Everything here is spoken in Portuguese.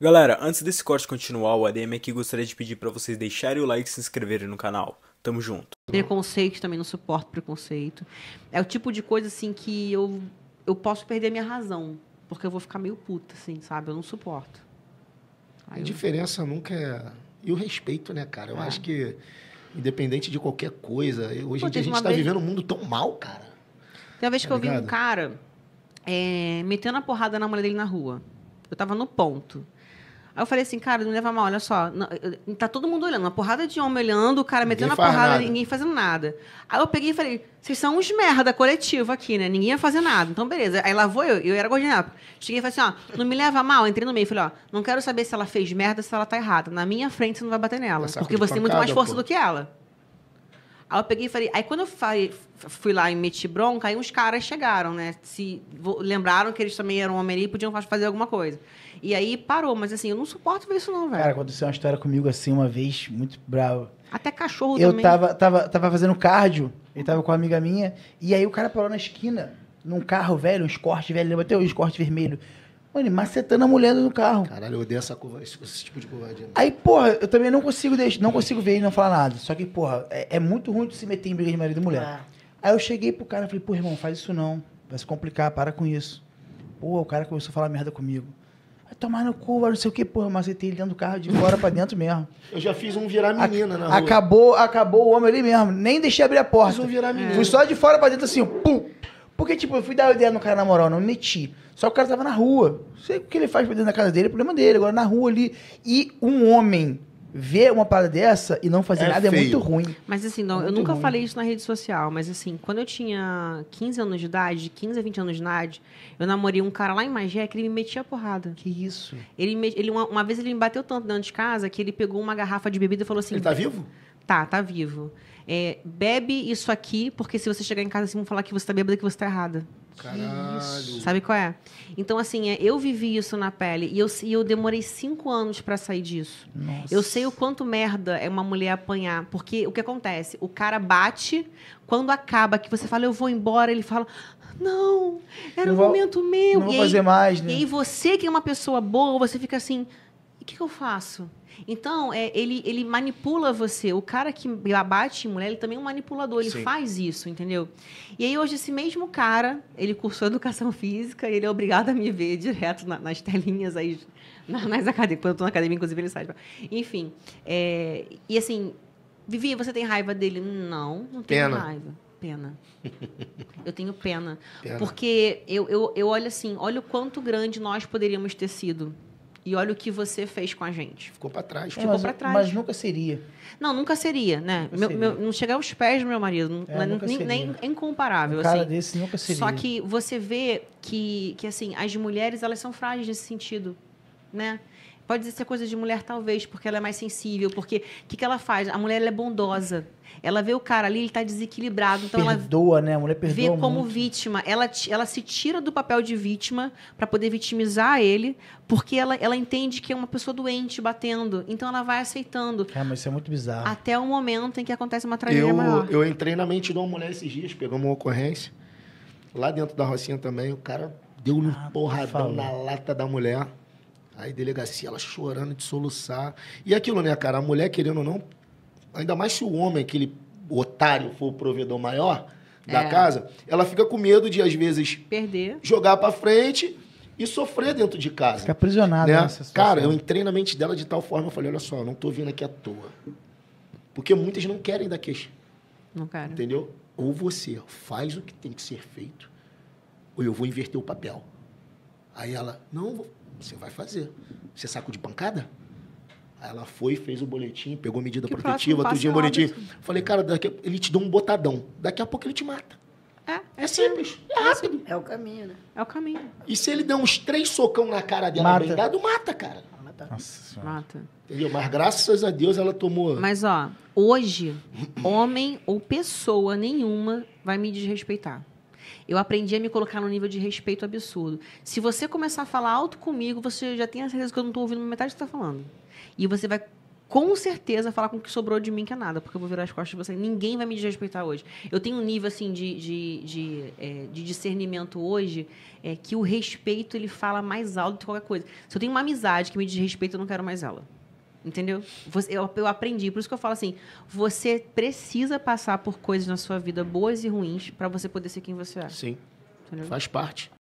Galera, antes desse corte continuar, o ADM aqui gostaria de pedir para vocês deixarem o like e se inscreverem no canal. Tamo junto. Preconceito também, não suporto preconceito. É o tipo de coisa, assim, que eu, eu posso perder minha razão, porque eu vou ficar meio puta, assim, sabe? Eu não suporto. Aí a eu... diferença nunca é... E o respeito, né, cara? Eu é. acho que, independente de qualquer coisa, hoje em dia a gente tá vez... vivendo um mundo tão mal, cara. Tem uma vez tá que ligado? eu vi um cara é, metendo a porrada na mulher dele na rua. Eu tava no ponto. Aí eu falei assim, cara, não leva mal, olha só. tá todo mundo olhando, uma porrada de homem olhando, o cara metendo a porrada, nada. ninguém fazendo nada. Aí eu peguei e falei, vocês são uns merda coletivo aqui, né? Ninguém ia fazer nada. Então, beleza. Aí lá vou eu, eu era guardiã. Cheguei e falei assim, ó, não me leva mal, entrei no meio. Falei, ó, não quero saber se ela fez merda, se ela tá errada. Na minha frente você não vai bater nela. porque você pancada, tem muito mais força pô. do que ela. Aí eu peguei e falei. Aí quando eu falei, fui lá e meti bronca, aí uns caras chegaram, né? Se lembraram que eles também eram homem e podiam fazer alguma coisa. E aí parou, mas assim, eu não suporto ver isso, não, velho. Cara, aconteceu uma história comigo assim uma vez, muito brava. Até cachorro eu também. Eu tava, tava, tava fazendo cardio, ele tava com uma amiga minha, e aí o cara parou na esquina, num carro velho, um escorte velho, lembra até o escorte vermelho. Mano, macetando a mulher no carro. Caralho, eu odeio essa curva, esse, esse tipo de covardia. Aí, porra, eu também não consigo, deixar, não consigo ver e não falar nada. Só que, porra, é, é muito ruim de se meter em briga de marido e mulher. Ah. Aí eu cheguei pro cara e falei, pô, irmão, faz isso não. Vai se complicar, para com isso. Pô, o cara começou a falar merda comigo. Vai tomar no cu, não sei o que, porra, macetei ele dentro do carro de fora pra dentro mesmo. Eu já fiz um virar menina a na rua. Acabou, acabou o homem ali mesmo. Nem deixei abrir a porta. Fiz um virar menina. Fui só de fora pra dentro assim, pum. Porque, tipo, eu fui dar ideia no cara na moral, não me meti. Só que o cara tava na rua. Não sei o que ele faz pra dentro da casa dele, é problema dele. Agora, na rua ali. E um homem ver uma parada dessa e não fazer é nada feio. é muito ruim. Mas assim, não, é eu nunca ruim. falei isso na rede social, mas assim, quando eu tinha 15 anos de idade, 15 a 20 anos de idade, eu namorei um cara lá em Magé que ele me metia a porrada. Que isso? Ele, me, ele uma, uma, vez ele me bateu tanto dentro de casa que ele pegou uma garrafa de bebida e falou assim... Ele tá vivo? Tá, tá vivo. É, bebe isso aqui, porque se você chegar em casa assim, vão falar que você tá bêbada, que você tá errada. Caralho. Sabe qual é? Então, assim, é, eu vivi isso na pele e eu, e eu demorei cinco anos para sair disso. Nossa. Eu sei o quanto merda é uma mulher apanhar, porque o que acontece? O cara bate, quando acaba, que você fala, eu vou embora, ele fala, não, era não um vou, momento meu. Não e aí, fazer mais, né? E aí você que é uma pessoa boa, você fica assim, o que, que eu faço? Então, é, ele, ele manipula você. O cara que abate mulher, ele também é um manipulador, ele Sim. faz isso, entendeu? E aí, hoje, esse mesmo cara, ele cursou educação física, ele é obrigado a me ver direto na, nas telinhas aí, na, nas academias. Quando eu tô na academia, inclusive, ele sai. Enfim, é, e assim, Vivi, você tem raiva dele? Não, não tenho Pena. raiva pena. Eu tenho pena. pena. Porque eu, eu, eu olho assim, olha o quanto grande nós poderíamos ter sido. E olha o que você fez com a gente. Ficou para trás. Ficou para trás. Mas nunca seria. Não, nunca seria, né? Nunca meu, seria. Meu, não chegar aos pés do meu marido. É, né? nem, nem, é incomparável. Um cara assim. desse nunca seria. Só que você vê que, que assim, as mulheres elas são frágeis nesse sentido, né? Pode ser coisa de mulher, talvez, porque ela é mais sensível, porque o que, que ela faz? A mulher é bondosa. Ela vê o cara ali, ele está desequilibrado. Então perdoa, ela né? A mulher perdoa. Vê como muito. vítima. Ela, ela se tira do papel de vítima para poder vitimizar ele, porque ela, ela entende que é uma pessoa doente batendo. Então ela vai aceitando. É, mas isso é muito bizarro. Até o momento em que acontece uma tragédia eu, maior. Eu entrei na mente de uma mulher esses dias, pegou uma ocorrência. Lá dentro da Rocinha também, o cara deu um ah, porradão na lata da mulher. Aí, delegacia, ela chorando de soluçar. E aquilo, né, cara? A mulher, querendo ou não, ainda mais se o homem, aquele otário, for o provedor maior da é. casa, ela fica com medo de, às vezes, perder, jogar para frente e sofrer dentro de casa. Fica aprisionada né? nessa situação. Cara, eu entrei na mente dela de tal forma, eu falei, olha só, eu não tô vindo aqui à toa. Porque muitas não querem dar queixa. Não quero. Entendeu? Ou você faz o que tem que ser feito, ou eu vou inverter o papel. Aí ela, não, você vai fazer. Você saco de pancada? Aí ela foi, fez o boletim, pegou medida que protetiva, próximo, é o boletim. Falei, cara, daqui, ele te dá um botadão. Daqui a pouco ele te mata. É, é assim. simples, é, é assim. rápido. É o caminho, né? É o caminho. E se ele der uns três socão na cara dela mata. mata, cara. Mata. Nossa, mata. Entendeu? Mas graças a Deus ela tomou. Mas ó, hoje, homem ou pessoa nenhuma vai me desrespeitar. Eu aprendi a me colocar num nível de respeito absurdo. Se você começar a falar alto comigo, você já tem a certeza que eu não estou ouvindo metade do que está falando. E você vai com certeza falar com o que sobrou de mim que é nada, porque eu vou virar as costas de você. Ninguém vai me desrespeitar hoje. Eu tenho um nível assim de, de, de, é, de discernimento hoje é que o respeito ele fala mais alto do que qualquer coisa. Se eu tenho uma amizade que me desrespeita, eu não quero mais ela. Entendeu? Você, eu, eu aprendi. Por isso que eu falo assim: você precisa passar por coisas na sua vida, boas e ruins, para você poder ser quem você é. Sim. Entendeu? Faz parte.